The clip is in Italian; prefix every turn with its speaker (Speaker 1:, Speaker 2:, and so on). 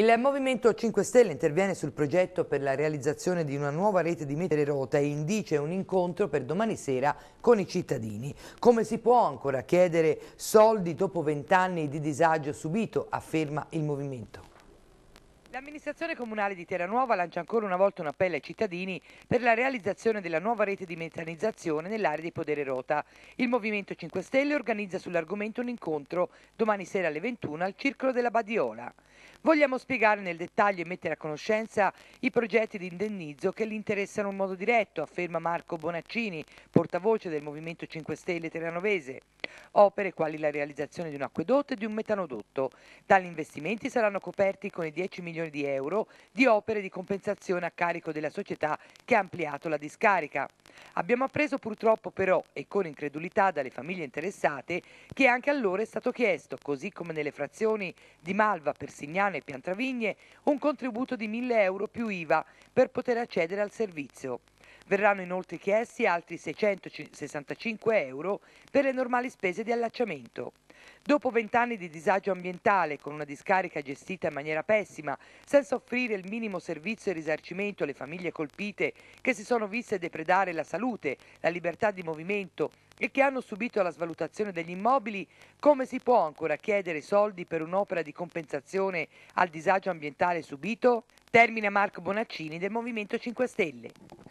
Speaker 1: Il Movimento 5 Stelle interviene sul progetto per la realizzazione di una nuova rete di rota e indice un incontro per domani sera con i cittadini. Come si può ancora chiedere soldi dopo vent'anni di disagio subito, afferma il Movimento. L'amministrazione comunale di Terranuova lancia ancora una volta un appello ai cittadini per la realizzazione della nuova rete di metanizzazione nell'area di Podere Rota. Il Movimento 5 Stelle organizza sull'argomento un incontro domani sera alle 21 al Circolo della Badiola. Vogliamo spiegare nel dettaglio e mettere a conoscenza i progetti di indennizzo che li interessano in modo diretto, afferma Marco Bonaccini, portavoce del Movimento 5 Stelle Terranovese. Opere quali la realizzazione di un acquedotto e di un metanodotto. Tali investimenti saranno coperti con i 10 milioni di euro di opere di compensazione a carico della società che ha ampliato la discarica. Abbiamo appreso purtroppo però e con incredulità dalle famiglie interessate che anche allora è stato chiesto, così come nelle frazioni di Malva, Persignano e Piantravigne, un contributo di 1000 euro più IVA per poter accedere al servizio. Verranno inoltre chiesti altri 665 euro per le normali spese di allacciamento. Dopo vent'anni di disagio ambientale, con una discarica gestita in maniera pessima, senza offrire il minimo servizio e risarcimento alle famiglie colpite che si sono viste depredare la salute, la libertà di movimento e che hanno subito la svalutazione degli immobili, come si può ancora chiedere soldi per un'opera di compensazione al disagio ambientale subito? Termina Marco Bonaccini del Movimento 5 Stelle.